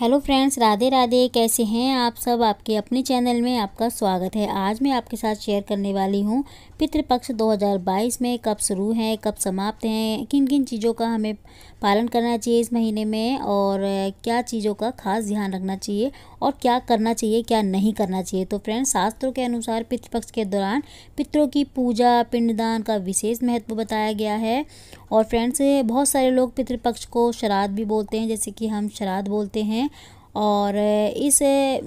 hello friends Radhe Radhe कैसे हैं आप सब आपके अपने चैनल में आपका स्वागत है आज मैं आपके साथ शेयर करने वाली हूं पितृपक्ष 2022 में कब शुरू हैं कब समाप्त हैं किन किन चीज़ों का हमें पालन करना चाहिए इस महीने में और क्या चीज़ों का खास ध्यान रखना चाहिए और क्या करना चाहिए क्या नहीं करना चाहिए तो फ्रेंड्स शास्त्रों के अनुसार पितृपक्ष के दौरान पितरों की पूजा पिंडदान का विशेष महत्व बताया गया है और फ्रेंड्स बहुत सारे लोग पितृपक्ष को श्राद्ध भी बोलते हैं जैसे कि हम श्राद्ध बोलते हैं और इस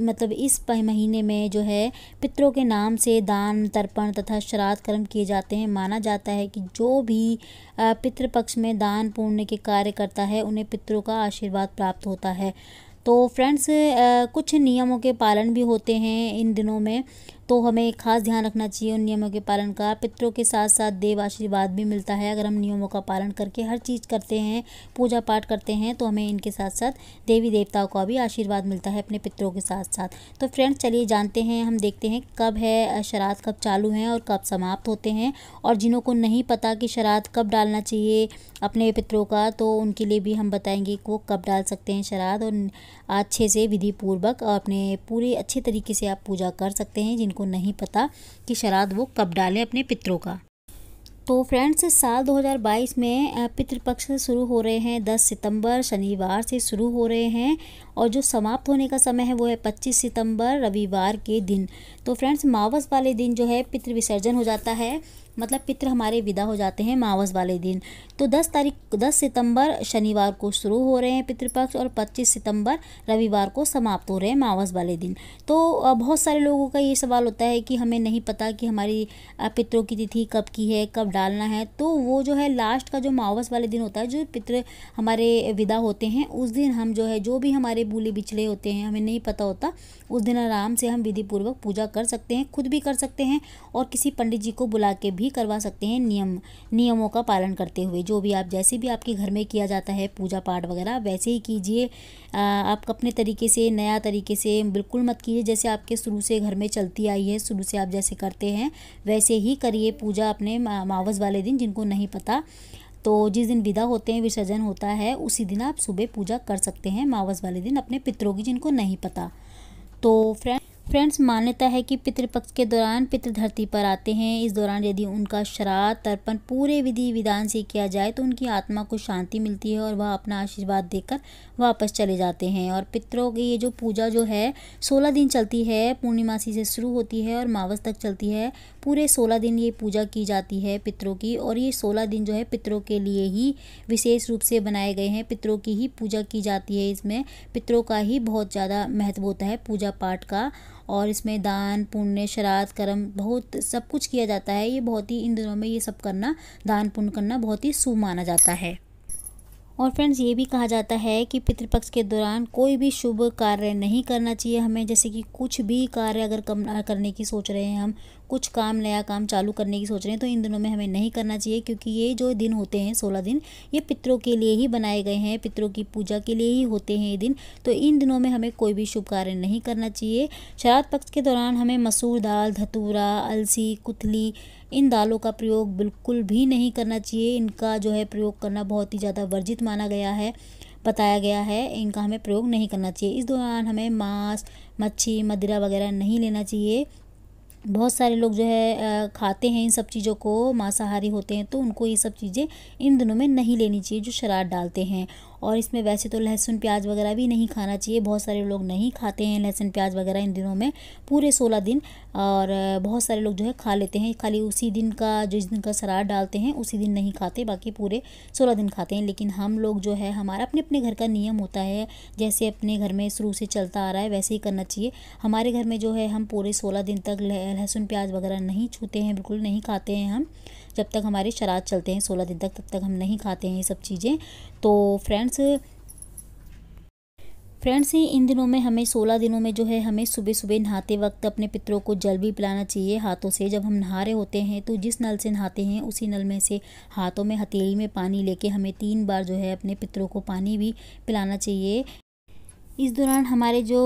मतलब इस महीने में जो है पितरों के नाम से दान तर्पण तथा श्राद्ध कर्म किए जाते हैं माना जाता है कि जो भी पितृपक्ष में दान पुण्य के कार्य करता है उन्हें पितरों का आशीर्वाद प्राप्त होता है तो फ्रेंड्स कुछ नियमों के पालन भी होते हैं इन दिनों में तो हमें खास ध्यान रखना चाहिए उन नियमों के पालन का पितरों के साथ साथ देव आशीर्वाद भी मिलता है अगर हम नियमों का पालन करके हर चीज़ करते हैं पूजा पाठ करते हैं तो हमें इनके साथ साथ देवी देवताओं का भी आशीर्वाद मिलता है अपने पितरों के साथ साथ तो फ्रेंड्स चलिए जानते हैं हम देखते हैं कब है शराध कब चालू हैं और कब समाप्त होते हैं और जिन्हों को नहीं पता कि शराध कब डालना चाहिए अपने पितरों का तो उनके लिए भी हम बताएंगे कि वो कब डाल सकते हैं शराध और अच्छे से विधि पूर्वक अपने पूरी अच्छे तरीके से आप पूजा कर सकते हैं जिनको को नहीं पता कि श्राद्ध वो कब डालें अपने पितरों का तो फ्रेंड्स साल 2022 में पितृपक्ष शुरू हो रहे हैं 10 सितंबर शनिवार से शुरू हो रहे हैं और जो समाप्त होने का समय है वो है 25 सितंबर रविवार के दिन तो फ्रेंड्स मावस वाले दिन जो है पितृ विसर्जन हो जाता है मतलब पितृ हमारे विदा हो जाते हैं मावस वाले दिन तो 10 तारीख 10 सितंबर शनिवार को शुरू हो रहे हैं पितृपक्ष और 25 सितंबर रविवार को समाप्त हो रहे हैं मावस वाले दिन तो बहुत सारे लोगों का ये सवाल होता है कि हमें नहीं पता कि हमारी पितरों की तिथि कब की है कब डालना है तो वो जो है लास्ट का जो मावस वाले दिन होता है जो पितृ हमारे विदा होते हैं उस दिन हम जो है जो भी हमारे बूले बिछले होते हैं हमें नहीं पता होता उस दिन आराम से हम विधिपूर्वक पूजा कर सकते हैं खुद भी कर सकते हैं और किसी पंडित जी को बुला के भी भी करवा सकते हैं नियम नियमों का पालन करते हुए जो भी आप जैसे भी आपके घर में किया जाता है पूजा पाठ वगैरह वैसे ही कीजिए आप अपने तरीके से नया तरीके से बिल्कुल मत कीजिए जैसे आपके शुरू से घर में चलती आई है शुरू से आप जैसे करते हैं वैसे ही करिए पूजा अपने मावस वाले दिन जिनको नहीं पता तो जिस दिन विदा होते हैं विसर्जन होता है उसी दिन आप सुबह पूजा कर सकते हैं मावस वाले दिन अपने पितरों की जिनको नहीं पता तो फ्रेंड फ्रेंड्स मान्यता है कि पितृपक्ष के दौरान पितृ धरती पर आते हैं इस दौरान यदि उनका श्राद्ध तर्पण पूरे विधि विधान से किया जाए तो उनकी आत्मा को शांति मिलती है और वह अपना आशीर्वाद देकर वापस चले जाते हैं और पितरों की ये जो पूजा जो है सोलह दिन चलती है पूर्णिमासी से शुरू होती है और मावस तक चलती है पूरे सोलह दिन ये पूजा की जाती है पितरों की और ये सोलह दिन जो है पितरों के लिए ही विशेष रूप से बनाए गए हैं पितरों की ही पूजा की जाती है इसमें पितरों का ही बहुत ज़्यादा महत्व होता है पूजा पाठ का और इसमें दान पुण्य श्राद्ध कर्म बहुत सब कुछ किया जाता है ये बहुत ही इन दिनों में ये सब करना दान पुण्य करना बहुत ही शुभ माना जाता है और फ्रेंड्स ये भी कहा जाता है कि पितृपक्ष के दौरान कोई भी शुभ कार्य नहीं करना चाहिए हमें जैसे कि कुछ भी कार्य अगर करने की सोच रहे हैं हम कुछ काम नया काम चालू करने की सोच रहे हैं तो इन दिनों में हमें नहीं करना चाहिए क्योंकि ये जो दिन होते हैं सोलह दिन ये पितरों के लिए ही बनाए गए हैं पितरों की पूजा के लिए ही होते हैं ये दिन तो इन दिनों में हमें कोई भी शुभ कार्य नहीं करना चाहिए श्राद्ध पक्ष के दौरान हमें मसूर दाल धतूरा अलसी कुथली इन दालों का प्रयोग बिल्कुल भी नहीं करना चाहिए इनका जो है प्रयोग करना बहुत ही ज़्यादा वर्जित माना गया है बताया गया है इनका हमें प्रयोग नहीं करना चाहिए इस दौरान हमें मांस मच्छी मदिरा वगैरह नहीं लेना चाहिए बहुत सारे लोग जो है खाते हैं इन सब चीज़ों को मांसाहारी होते हैं तो उनको ये सब चीज़ें इन दिनों में नहीं लेनी चाहिए जो शराब डालते हैं और इसमें वैसे तो लहसुन प्याज वगैरह भी नहीं खाना चाहिए बहुत सारे लोग नहीं खाते हैं लहसुन प्याज वगैरह इन दिनों में पूरे सोलह दिन और बहुत सारे लोग जो है खा लेते हैं खाली उसी दिन का जिस दिन का सराद डालते हैं उसी दिन नहीं खाते बाकी पूरे सोलह दिन खाते हैं लेकिन हम लोग जो है हमारा अपने अपने घर का नियम होता है जैसे अपने घर में शुरू से चलता आ रहा है वैसे ही करना चाहिए हमारे घर में जो है हम पूरे सोलह दिन तक लहसुन प्याज वगैरह नहीं छूते हैं बिल्कुल नहीं खाते हैं हम जब तक हमारे शराब चलते हैं सोलह दिन तक तब तक हम नहीं खाते हैं ये सब चीज़ें तो फ्रेंड्स फ्रेंड्स ही इन दिनों में हमें 16 दिनों में जो है हमें सुबह सुबह नहाते वक्त अपने पितरों को जल भी पिलाना चाहिए हाथों से जब हम नहा रहे होते हैं तो जिस नल से नहाते हैं उसी नल में से हाथों में हथेली में पानी लेके हमें तीन बार जो है अपने पितरों को पानी भी पिलाना चाहिए इस दौरान हमारे जो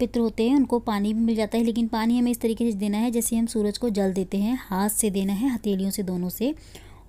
पित्र होते हैं उनको पानी भी मिल जाता है लेकिन पानी हमें इस तरीके से देना है जैसे हम सूरज को जल देते हैं हाथ से देना है हथेलियों से दोनों से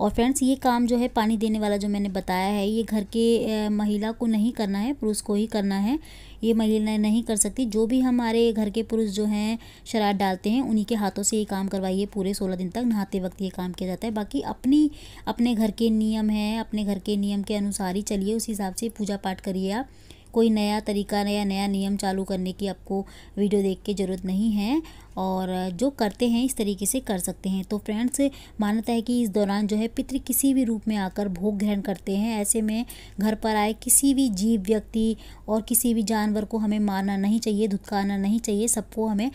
और फ्रेंड्स ये काम जो है पानी देने वाला जो मैंने बताया है ये घर के महिला को नहीं करना है पुरुष को ही करना है ये महिलाएं नहीं कर सकती जो भी हमारे घर के पुरुष जो हैं शराब डालते हैं उन्हीं के हाथों से ये काम करवाइए पूरे सोलह दिन तक नहाते वक्त ये काम किया जाता है बाकी अपनी अपने घर के नियम हैं अपने घर के नियम के अनुसार ही चलिए उस हिसाब से पूजा पाठ करिए आप कोई नया तरीका नया नया नियम चालू करने की आपको वीडियो देख के ज़रूरत नहीं है और जो करते हैं इस तरीके से कर सकते हैं तो फ्रेंड्स मान्यता है कि इस दौरान जो है पितृ किसी भी रूप में आकर भोग ग्रहण करते हैं ऐसे में घर पर आए किसी भी जीव व्यक्ति और किसी भी जानवर को हमें मारना नहीं चाहिए धुतकाना नहीं चाहिए सबको हमें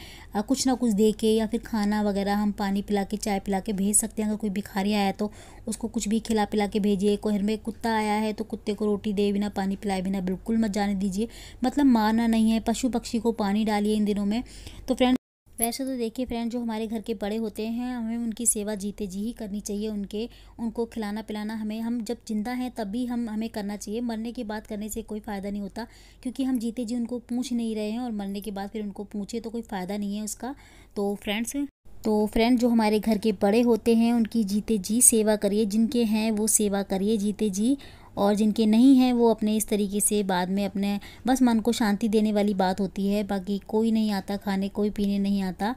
कुछ ना कुछ दे के या फिर खाना वगैरह हम पानी पिला के चाय पिला के भेज सकते हैं अगर कोई भिखारी आया तो उसको कुछ भी खिला पिला के भेजिए कोहर में कुत्ता आया है तो कुत्ते को रोटी दे बिना पानी पिलाए बिना बिल्कुल मत जाने दीजिए मतलब मारना नहीं है पशु पक्षी को पानी डालिए इन दिनों में तो फ्रेंड वैसे तो देखिए फ्रेंड जो हमारे घर के बड़े होते हैं हमें उनकी सेवा जीते जी ही करनी चाहिए उनके उनको खिलाना पिलाना हमें हम जब जिंदा हैं तब भी हम हमें करना चाहिए मरने के बाद करने से कोई फ़ायदा नहीं होता क्योंकि हम जीते जी उनको पूछ नहीं रहे हैं और मरने के बाद फिर उनको पूछे तो कोई फ़ायदा नहीं है उसका तो फ्रेंड्स तो फ्रेंड जो हमारे घर के बड़े होते हैं उनकी जीते जी सेवा करिए जिनके हैं वो सेवा करिए जीते जी और जिनके नहीं हैं वो अपने इस तरीके से बाद में अपने बस मन को शांति देने वाली बात होती है बाकी कोई नहीं आता खाने कोई पीने नहीं आता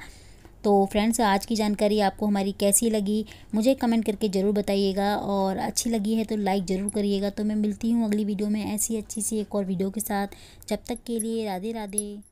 तो फ्रेंड्स आज की जानकारी आपको हमारी कैसी लगी मुझे कमेंट करके ज़रूर बताइएगा और अच्छी लगी है तो लाइक ज़रूर करिएगा तो मैं मिलती हूँ अगली वीडियो में ऐसी अच्छी सी एक और वीडियो के साथ जब तक के लिए राधे राधे